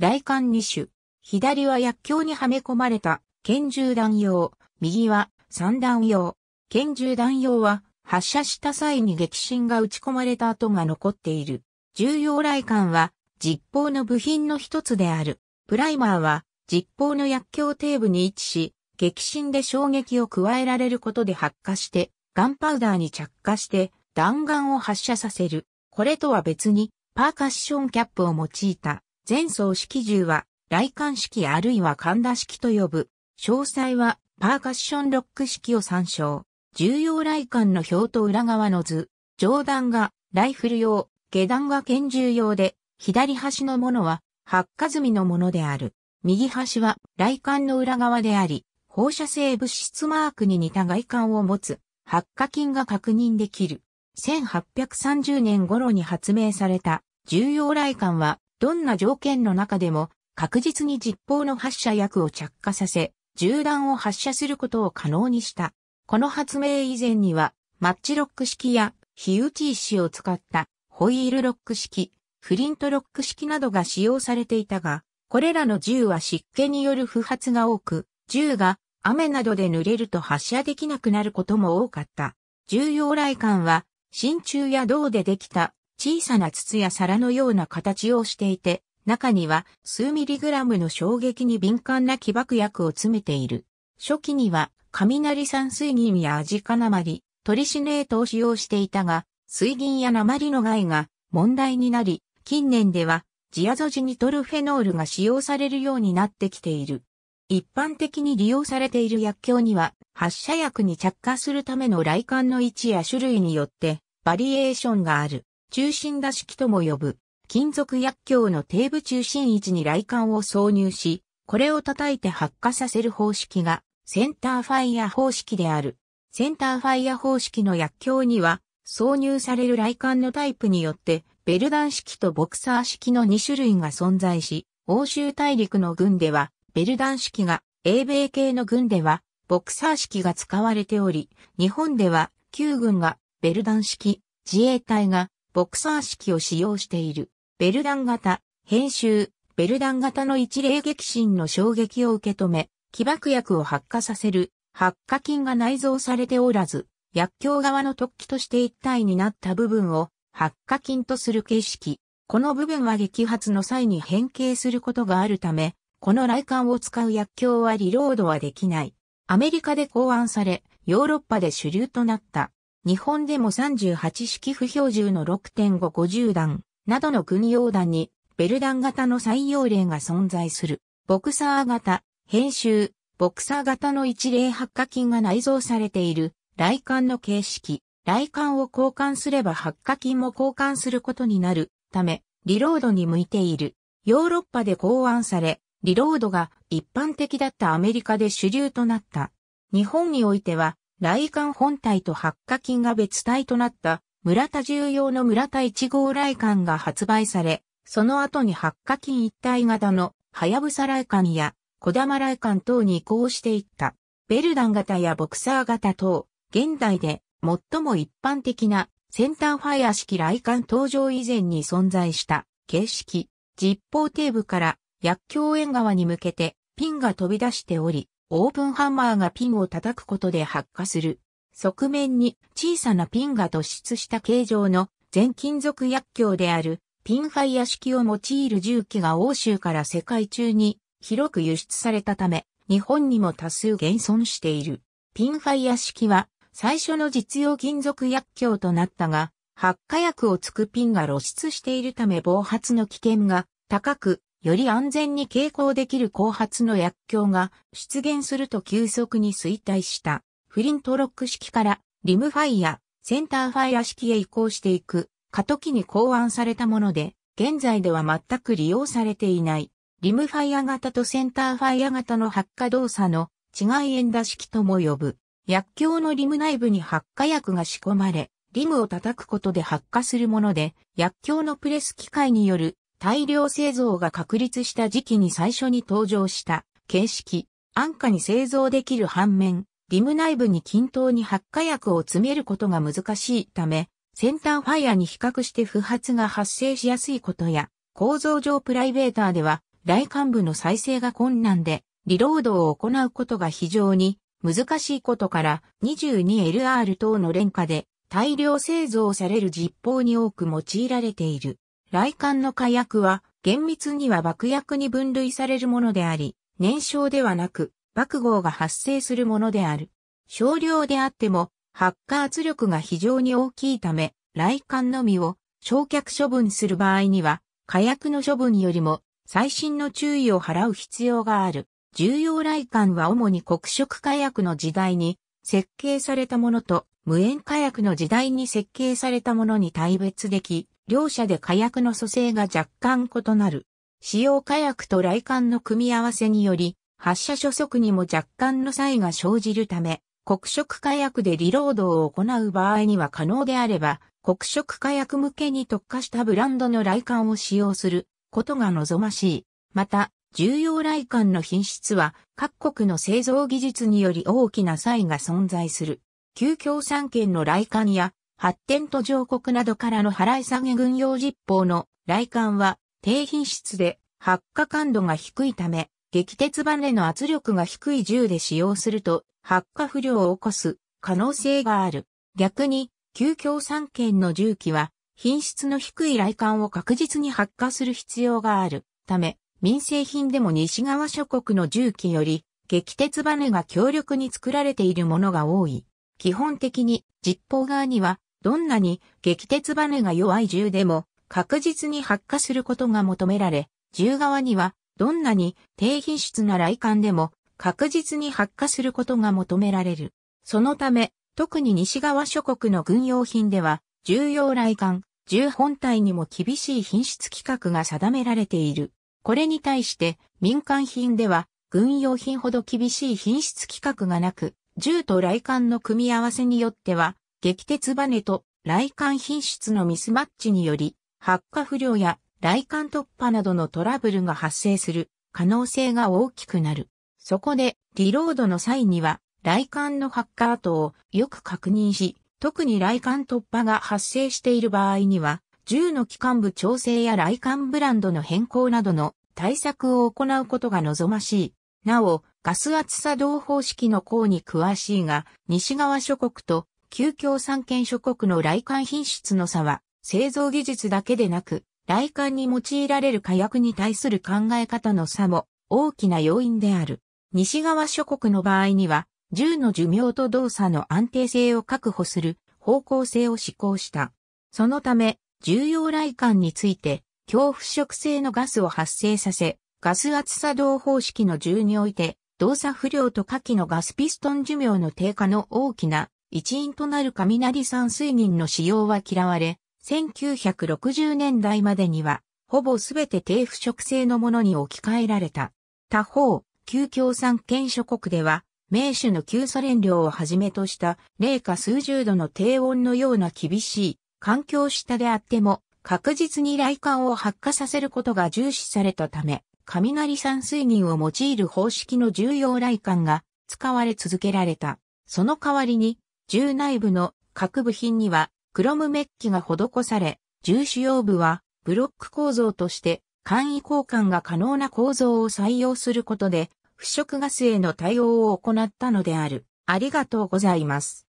雷管二種。左は薬莢にはめ込まれた拳銃弾用。右は散弾用。拳銃弾用は発射した際に激震が打ち込まれた跡が残っている。重要雷管は実砲の部品の一つである。プライマーは実砲の薬莢底部に位置し、激震で衝撃を加えられることで発火して、ガンパウダーに着火して弾丸を発射させる。これとは別にパーカッションキャップを用いた前奏式銃は、来艦式あるいは神田式と呼ぶ。詳細は、パーカッションロック式を参照。重要来艦の表と裏側の図。上段が、ライフル用、下段が拳銃用で、左端のものは、発火済みのものである。右端は、来艦の裏側であり、放射性物質マークに似た外観を持つ、発火菌が確認できる。1830年頃に発明された、重要来艦は、どんな条件の中でも確実に実砲の発射薬を着火させ、銃弾を発射することを可能にした。この発明以前には、マッチロック式や火打ち石を使ったホイールロック式、フリントロック式などが使用されていたが、これらの銃は湿気による不発が多く、銃が雨などで濡れると発射できなくなることも多かった。重要来管は、真鍮や銅でできた小さな筒や皿のような形をしていて、中には数ミリグラムの衝撃に敏感な起爆薬を詰めている。初期には雷酸水銀やアジカ鉛、トリシネートを使用していたが、水銀や鉛の害が問題になり、近年ではジアゾジニトルフェノールが使用されるようになってきている。一般的に利用されている薬莢には、発射薬に着火するための雷管の位置や種類によってバリエーションがある。中心打式とも呼ぶ、金属薬莢の底部中心位置に雷管を挿入し、これを叩いて発火させる方式が、センターファイヤ方式である。センターファイヤ方式の薬莢には、挿入される雷管のタイプによって、ベルダン式とボクサー式の2種類が存在し、欧州大陸の軍では、ベルダン式が、英米系の軍では、ボクサー式が使われており、日本では、旧軍が、ベルダン式、自衛隊が、ボクサー式を使用している、ベルダン型、編集、ベルダン型の一例激震の衝撃を受け止め、起爆薬を発火させる、発火菌が内蔵されておらず、薬莢側の突起として一体になった部分を発火菌とする形式。この部分は激発の際に変形することがあるため、この雷管を使う薬莢はリロードはできない。アメリカで考案され、ヨーロッパで主流となった。日本でも38式不標準の6.550弾などの軍用弾にベルダン型の採用例が存在する。ボクサー型、編集、ボクサー型の一例発火筋が内蔵されている、雷管の形式。雷管を交換すれば発火筋も交換することになるため、リロードに向いている。ヨーロッパで考案され、リロードが一般的だったアメリカで主流となった。日本においては、雷管本体と発火器が別体となった村田重用の村田1号雷管が発売され、その後に発火器一体型のハヤブサ雷管や小玉雷管等に移行していった。ベルダン型やボクサー型等、現代で最も一般的なセンターファイア式雷管登場以前に存在した形式、実方底部から薬莢縁側に向けてピンが飛び出しており、オープンハンマーがピンを叩くことで発火する。側面に小さなピンが突出した形状の全金属薬莢であるピンファイア式を用いる銃器が欧州から世界中に広く輸出されたため、日本にも多数現存している。ピンファイア式は最初の実用金属薬莢となったが、発火薬をつくピンが露出しているため暴発の危険が高く、より安全に傾向できる後発の薬莢が出現すると急速に衰退した。フリントロック式からリムファイア、センターファイア式へ移行していく過渡期に考案されたもので、現在では全く利用されていない。リムファイア型とセンターファイア型の発火動作の違い円打式とも呼ぶ。薬莢のリム内部に発火薬が仕込まれ、リムを叩くことで発火するもので、薬莢のプレス機械による大量製造が確立した時期に最初に登場した形式、安価に製造できる反面、リム内部に均等に発火薬を詰めることが難しいため、先端ファイアに比較して不発が発生しやすいことや、構造上プライベーターでは、大幹部の再生が困難で、リロードを行うことが非常に難しいことから 22LR 等の廉価で大量製造される実砲に多く用いられている。雷管の火薬は、厳密には爆薬に分類されるものであり、燃焼ではなく、爆豪が発生するものである。少量であっても、発火圧力が非常に大きいため、雷管のみを焼却処分する場合には、火薬の処分よりも最新の注意を払う必要がある。重要雷管は主に黒色火薬の時代に設計されたものと無塩火薬の時代に設計されたものに大別でき、両者で火薬の組成が若干異なる。使用火薬と雷管の組み合わせにより、発射初速にも若干の差異が生じるため、黒色火薬でリロードを行う場合には可能であれば、黒色火薬向けに特化したブランドの雷管を使用することが望ましい。また、重要雷管の品質は各国の製造技術により大きな差異が存在する。旧共産圏の雷管や発展途上国などからの払い下げ軍用実報の来艦は低品質で発火感度が低いため、撃鉄板ネの圧力が低い銃で使用すると発火不良を起こす可能性がある。逆に、旧共産圏の銃器は品質の低い来艦を確実に発火する必要があるため、民生品でも西側諸国の銃器より撃鉄バネが強力に作られているものが多い。基本的に実砲側にはどんなに激鉄バネが弱い銃でも確実に発火することが求められ、銃側にはどんなに低品質な雷管でも確実に発火することが求められる。そのため、特に西側諸国の軍用品では、重要雷管、銃本体にも厳しい品質規格が定められている。これに対して民間品では軍用品ほど厳しい品質規格がなく、銃と雷管の組み合わせによっては激鉄バネと雷管品質のミスマッチにより、発火不良や雷管突破などのトラブルが発生する可能性が大きくなる。そこで、リロードの際には、雷管の発火跡をよく確認し、特に雷管突破が発生している場合には、銃の機関部調整や雷管ブランドの変更などの対策を行うことが望ましい。なお、ガス圧作動方式の項に詳しいが、西側諸国と旧共産圏諸国の来艦品質の差は、製造技術だけでなく、来艦に用いられる火薬に対する考え方の差も大きな要因である。西側諸国の場合には、銃の寿命と動作の安定性を確保する方向性を施行した。そのため、重要来艦について、恐怖色性のガスを発生させ、ガス圧作動方式の銃において、動作不良と火器のガスピストン寿命の低下の大きな一因となる雷山水銀の使用は嫌われ、1960年代までには、ほぼすべて低腐食性のものに置き換えられた。他方、旧共産圏諸国では、名手の旧ソ連領をはじめとした、零下数十度の低温のような厳しい、環境下であっても、確実に雷管を発火させることが重視されたため、雷山水銀を用いる方式の重要雷管が使われ続けられた。その代わりに銃内部の各部品にはクロムメッキが施され、銃主要部はブロック構造として簡易交換が可能な構造を採用することで、腐食ガスへの対応を行ったのである。ありがとうございます。